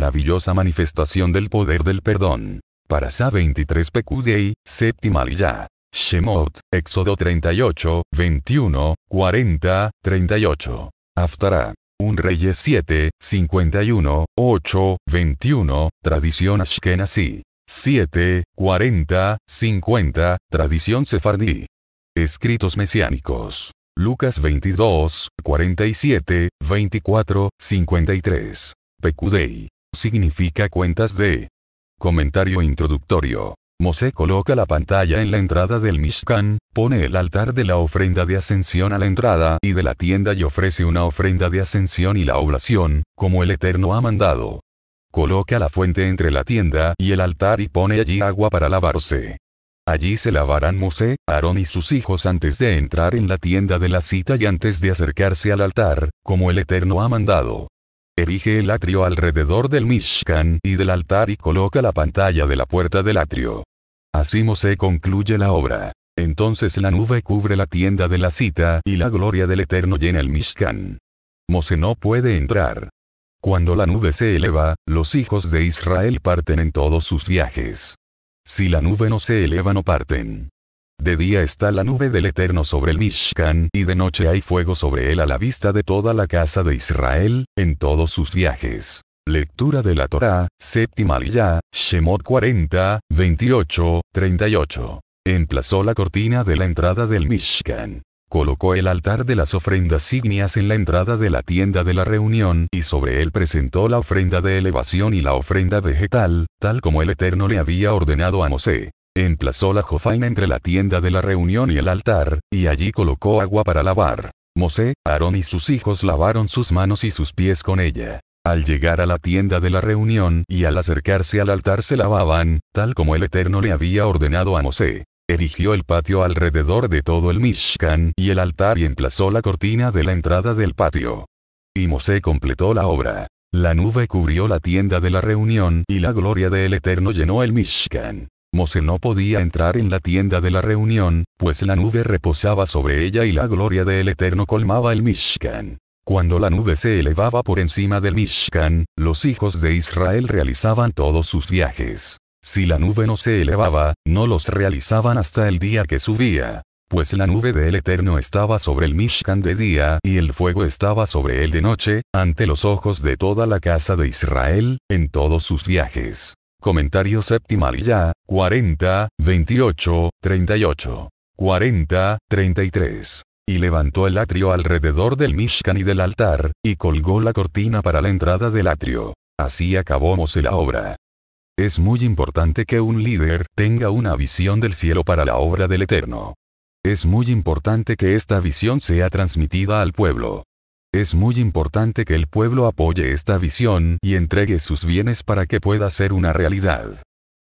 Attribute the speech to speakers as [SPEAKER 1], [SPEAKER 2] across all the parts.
[SPEAKER 1] maravillosa manifestación del poder del perdón. Para sa 23 PQDI, séptima Aliyah. Shemot, Éxodo 38, 21, 40, 38. Aftará. Un Reyes 7, 51, 8, 21, tradición Ashkenazi. 7, 40, 50, tradición sefardí. Escritos mesiánicos. Lucas 22, 47, 24, 53. pecudei significa cuentas de. Comentario introductorio. Mosé coloca la pantalla en la entrada del Mishkan, pone el altar de la ofrenda de ascensión a la entrada y de la tienda y ofrece una ofrenda de ascensión y la oblación, como el Eterno ha mandado. Coloca la fuente entre la tienda y el altar y pone allí agua para lavarse. Allí se lavarán Mosé, Aarón y sus hijos antes de entrar en la tienda de la cita y antes de acercarse al altar, como el Eterno ha mandado. Erige el atrio alrededor del Mishkan y del altar y coloca la pantalla de la puerta del atrio. Así Mosé concluye la obra. Entonces la nube cubre la tienda de la cita y la gloria del Eterno llena el Mishkan. Mosé no puede entrar. Cuando la nube se eleva, los hijos de Israel parten en todos sus viajes. Si la nube no se eleva no parten. De día está la nube del Eterno sobre el Mishkan y de noche hay fuego sobre él a la vista de toda la casa de Israel, en todos sus viajes. Lectura de la Torá, séptima ya, Shemot 40, 28, 38. Emplazó la cortina de la entrada del Mishkan. Colocó el altar de las ofrendas ígneas en la entrada de la tienda de la reunión y sobre él presentó la ofrenda de elevación y la ofrenda vegetal, tal como el Eterno le había ordenado a Mosé. Emplazó la jofaina entre la tienda de la reunión y el altar, y allí colocó agua para lavar. Mosé, Aarón y sus hijos lavaron sus manos y sus pies con ella. Al llegar a la tienda de la reunión y al acercarse al altar se lavaban, tal como el Eterno le había ordenado a Mosé. Erigió el patio alrededor de todo el Mishkan y el altar y emplazó la cortina de la entrada del patio. Y Mosé completó la obra. La nube cubrió la tienda de la reunión y la gloria del Eterno llenó el Mishkan. Mose no podía entrar en la tienda de la reunión, pues la nube reposaba sobre ella y la gloria del Eterno colmaba el Mishkan. Cuando la nube se elevaba por encima del Mishkan, los hijos de Israel realizaban todos sus viajes. Si la nube no se elevaba, no los realizaban hasta el día que subía. Pues la nube del Eterno estaba sobre el Mishkan de día y el fuego estaba sobre él de noche, ante los ojos de toda la casa de Israel, en todos sus viajes. Comentario ya, 40, 28, 38, 40, 33. Y levantó el atrio alrededor del Mishkan y del altar, y colgó la cortina para la entrada del atrio. Así acabó la obra. Es muy importante que un líder tenga una visión del cielo para la obra del Eterno. Es muy importante que esta visión sea transmitida al pueblo. Es muy importante que el pueblo apoye esta visión y entregue sus bienes para que pueda ser una realidad.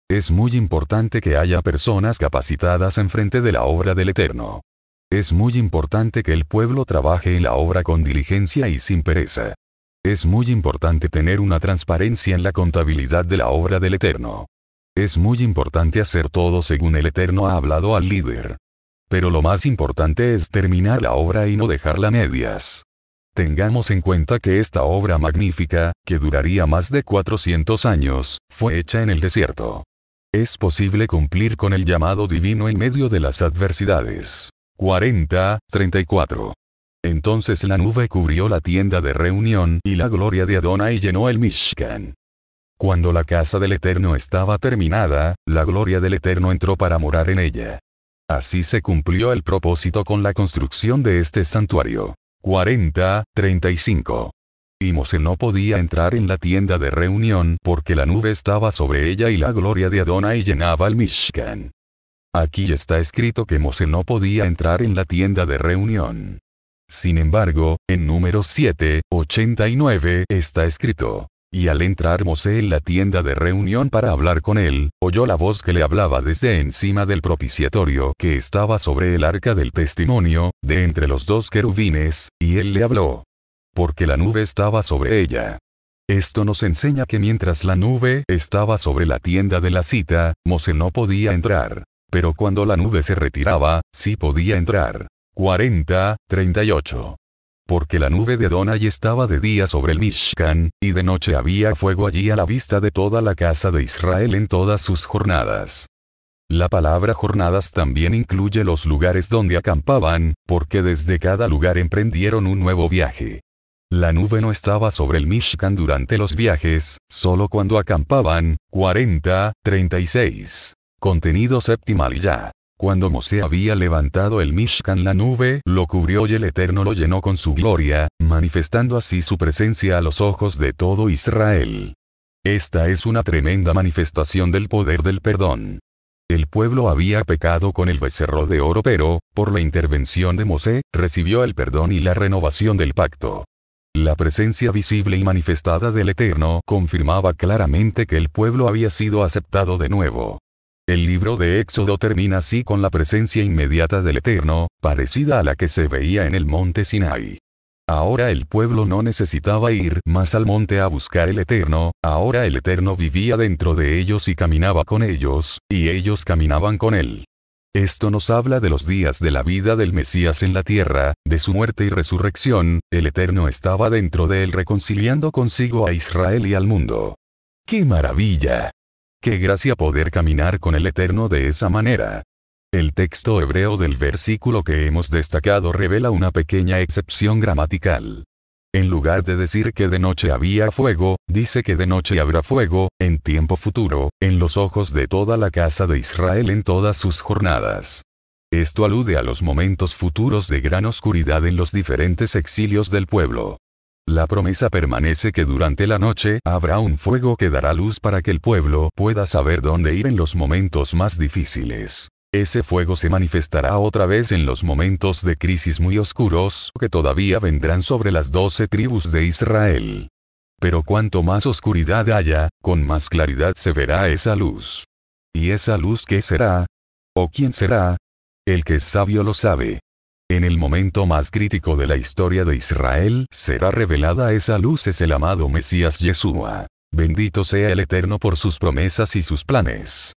[SPEAKER 1] Es muy importante que haya personas capacitadas en frente de la obra del Eterno. Es muy importante que el pueblo trabaje en la obra con diligencia y sin pereza. Es muy importante tener una transparencia en la contabilidad de la obra del Eterno. Es muy importante hacer todo según el Eterno ha hablado al líder. Pero lo más importante es terminar la obra y no dejarla medias. Tengamos en cuenta que esta obra magnífica, que duraría más de 400 años, fue hecha en el desierto. Es posible cumplir con el llamado divino en medio de las adversidades. 40, 34. Entonces la nube cubrió la tienda de reunión y la gloria de Adonai llenó el Mishkan. Cuando la casa del Eterno estaba terminada, la gloria del Eterno entró para morar en ella. Así se cumplió el propósito con la construcción de este santuario. 40, 35. Y Mose no podía entrar en la tienda de reunión porque la nube estaba sobre ella y la gloria de Adonai llenaba el Mishkan. Aquí está escrito que Mose no podía entrar en la tienda de reunión. Sin embargo, en número 7, 89 está escrito, y al entrar Mosé en la tienda de reunión para hablar con él, oyó la voz que le hablaba desde encima del propiciatorio que estaba sobre el arca del testimonio, de entre los dos querubines, y él le habló. Porque la nube estaba sobre ella. Esto nos enseña que mientras la nube estaba sobre la tienda de la cita, Mosé no podía entrar. Pero cuando la nube se retiraba, sí podía entrar. 40, 38 porque la nube de Adonai estaba de día sobre el Mishkan, y de noche había fuego allí a la vista de toda la casa de Israel en todas sus jornadas. La palabra jornadas también incluye los lugares donde acampaban, porque desde cada lugar emprendieron un nuevo viaje. La nube no estaba sobre el Mishkan durante los viajes, solo cuando acampaban, 40, 36. Contenido y ya. Cuando Mosé había levantado el Mishkan la nube lo cubrió y el Eterno lo llenó con su gloria, manifestando así su presencia a los ojos de todo Israel. Esta es una tremenda manifestación del poder del perdón. El pueblo había pecado con el becerro de oro pero, por la intervención de Mosé, recibió el perdón y la renovación del pacto. La presencia visible y manifestada del Eterno confirmaba claramente que el pueblo había sido aceptado de nuevo. El libro de Éxodo termina así con la presencia inmediata del Eterno, parecida a la que se veía en el monte Sinai. Ahora el pueblo no necesitaba ir más al monte a buscar el Eterno, ahora el Eterno vivía dentro de ellos y caminaba con ellos, y ellos caminaban con él. Esto nos habla de los días de la vida del Mesías en la tierra, de su muerte y resurrección, el Eterno estaba dentro de él reconciliando consigo a Israel y al mundo. ¡Qué maravilla! Qué gracia poder caminar con el Eterno de esa manera. El texto hebreo del versículo que hemos destacado revela una pequeña excepción gramatical. En lugar de decir que de noche había fuego, dice que de noche habrá fuego, en tiempo futuro, en los ojos de toda la casa de Israel en todas sus jornadas. Esto alude a los momentos futuros de gran oscuridad en los diferentes exilios del pueblo. La promesa permanece que durante la noche habrá un fuego que dará luz para que el pueblo pueda saber dónde ir en los momentos más difíciles. Ese fuego se manifestará otra vez en los momentos de crisis muy oscuros que todavía vendrán sobre las doce tribus de Israel. Pero cuanto más oscuridad haya, con más claridad se verá esa luz. ¿Y esa luz qué será? ¿O quién será? El que es sabio lo sabe. En el momento más crítico de la historia de Israel, será revelada esa luz es el amado Mesías Yeshua. Bendito sea el Eterno por sus promesas y sus planes.